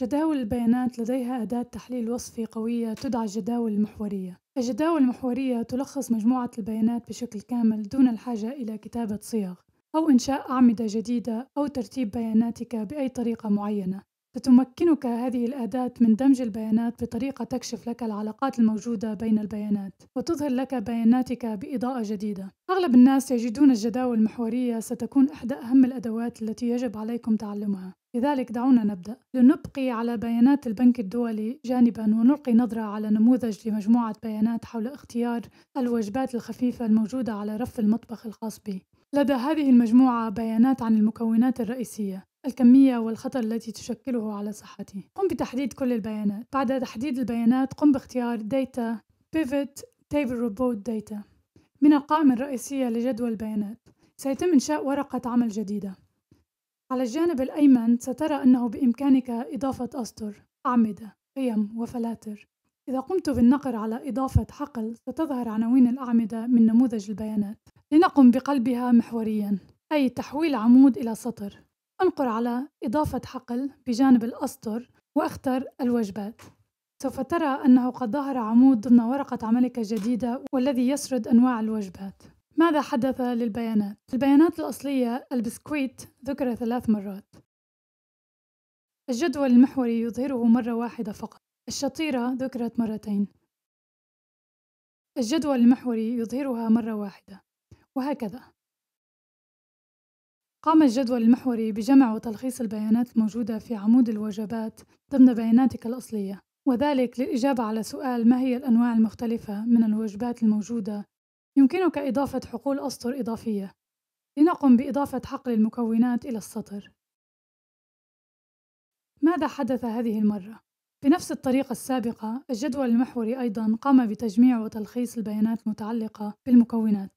جداول البيانات لديها أداة تحليل وصفي قوية تدعى الجداول المحورية. الجداول المحورية تلخص مجموعة البيانات بشكل كامل دون الحاجة إلى كتابة صيغ، أو إنشاء أعمدة جديدة، أو ترتيب بياناتك بأي طريقة معينة. ستمكنك هذه الأداة من دمج البيانات بطريقة تكشف لك العلاقات الموجودة بين البيانات وتظهر لك بياناتك بإضاءة جديدة. أغلب الناس يجدون الجداول المحورية ستكون إحدى أهم الأدوات التي يجب عليكم تعلمها. لذلك دعونا نبدأ لنبقي على بيانات البنك الدولي جانبا ونلقي نظرة على نموذج لمجموعة بيانات حول اختيار الوجبات الخفيفة الموجودة على رف المطبخ الخاص بي. لدى هذه المجموعة بيانات عن المكونات الرئيسية الكمية والخطر التي تشكله على صحتي قم بتحديد كل البيانات بعد تحديد البيانات قم باختيار Data Pivot Table Report Data من القائمة الرئيسية لجدول البيانات سيتم إنشاء ورقة عمل جديدة على الجانب الأيمن سترى أنه بإمكانك إضافة أسطر أعمدة قيم وفلاتر إذا قمت بالنقر على إضافة حقل ستظهر عناوين الأعمدة من نموذج البيانات لنقم بقلبها محوريا أي تحويل عمود إلى سطر أنقر على إضافة حقل بجانب الأسطر واختر الوجبات سوف ترى أنه قد ظهر عمود ضمن ورقة عملك الجديدة والذي يسرد أنواع الوجبات ماذا حدث للبيانات؟ البيانات الأصلية البسكويت ذكر ثلاث مرات الجدول المحوري يظهره مرة واحدة فقط الشطيرة ذكرت مرتين الجدول المحوري يظهرها مرة واحدة وهكذا قام الجدول المحوري بجمع وتلخيص البيانات الموجودة في عمود الوجبات ضمن بياناتك الأصلية، وذلك للإجابة على سؤال ما هي الأنواع المختلفة من الوجبات الموجودة. يمكنك إضافة حقول أسطر إضافية. لنقم بإضافة حقل المكونات إلى السطر. ماذا حدث هذه المرة؟ بنفس الطريقة السابقة، الجدول المحوري أيضًا قام بتجميع وتلخيص البيانات المتعلقة بالمكونات.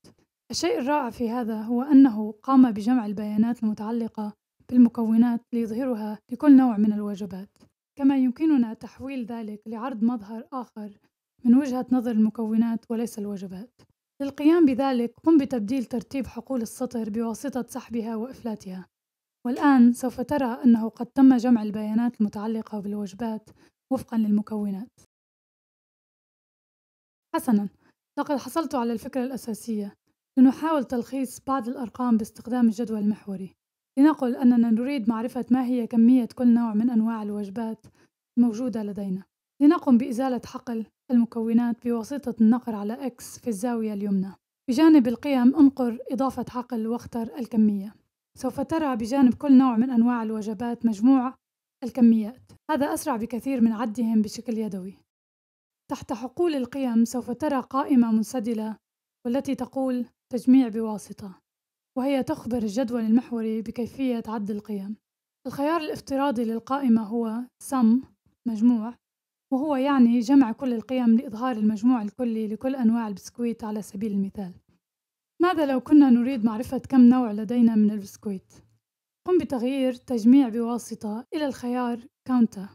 الشيء الرائع في هذا هو أنه قام بجمع البيانات المتعلقة بالمكونات ليظهرها لكل نوع من الوجبات، كما يمكننا تحويل ذلك لعرض مظهر آخر من وجهة نظر المكونات وليس الوجبات. للقيام بذلك قم بتبديل ترتيب حقول السطر بواسطة سحبها وإفلاتها، والآن سوف ترى أنه قد تم جمع البيانات المتعلقة بالوجبات وفقا للمكونات. حسنا، لقد حصلت على الفكرة الأساسية لنحاول تلخيص بعض الأرقام باستخدام الجدول المحوري لنقل أننا نريد معرفة ما هي كمية كل نوع من أنواع الوجبات الموجودة لدينا لنقم بإزالة حقل المكونات بواسطة النقر على X في الزاوية اليمنى بجانب القيم انقر إضافة حقل واختر الكمية سوف ترى بجانب كل نوع من أنواع الوجبات مجموع الكميات هذا أسرع بكثير من عدهم بشكل يدوي تحت حقول القيم سوف ترى قائمة منسدلة والتي تقول تجميع بواسطة وهي تخبر الجدول المحوري بكيفية عد القيم الخيار الافتراضي للقائمة هو سم مجموع وهو يعني جمع كل القيم لإظهار المجموع الكلي لكل أنواع البسكويت على سبيل المثال ماذا لو كنا نريد معرفة كم نوع لدينا من البسكويت؟ قم بتغيير تجميع بواسطة إلى الخيار كاونتا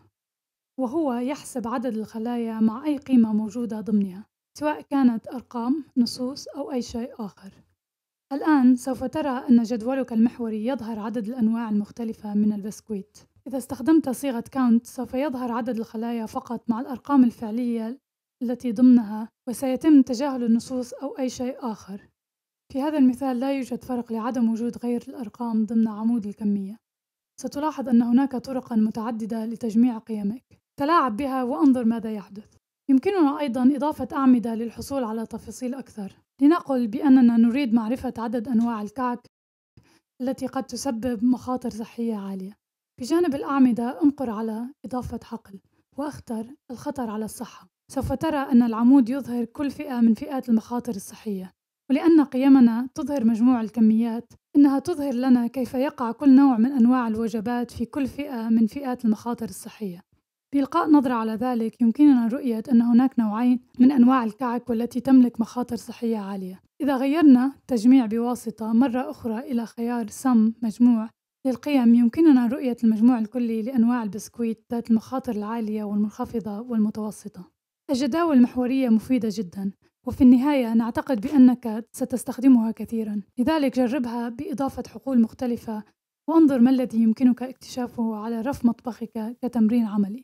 وهو يحسب عدد الخلايا مع أي قيمة موجودة ضمنها سواء كانت أرقام، نصوص، أو أي شيء آخر. الآن سوف ترى أن جدولك المحوري يظهر عدد الأنواع المختلفة من البسكويت. إذا استخدمت صيغة count سوف يظهر عدد الخلايا فقط مع الأرقام الفعلية التي ضمنها وسيتم تجاهل النصوص أو أي شيء آخر. في هذا المثال لا يوجد فرق لعدم وجود غير الأرقام ضمن عمود الكمية. ستلاحظ أن هناك طرقًا متعددة لتجميع قيمك. تلاعب بها وانظر ماذا يحدث. يمكننا أيضا إضافة أعمدة للحصول على تفاصيل أكثر لنقل بأننا نريد معرفة عدد أنواع الكعك التي قد تسبب مخاطر صحية عالية بجانب الأعمدة انقر على إضافة حقل واختر الخطر على الصحة سوف ترى أن العمود يظهر كل فئة من فئات المخاطر الصحية ولأن قيمنا تظهر مجموع الكميات إنها تظهر لنا كيف يقع كل نوع من أنواع الوجبات في كل فئة من فئات المخاطر الصحية لإلقاء نظرة على ذلك، يمكننا رؤية أن هناك نوعين من أنواع الكعك والتي تملك مخاطر صحية عالية. إذا غيرنا تجميع بواسطة مرة أخرى إلى خيار سم مجموع للقيم، يمكننا رؤية المجموع الكلي لأنواع البسكويت ذات المخاطر العالية والمنخفضة والمتوسطة. الجداول المحورية مفيدة جدا، وفي النهاية نعتقد بأنك ستستخدمها كثيرا، لذلك جربها بإضافة حقول مختلفة وانظر ما الذي يمكنك اكتشافه على رف مطبخك كتمرين عملي.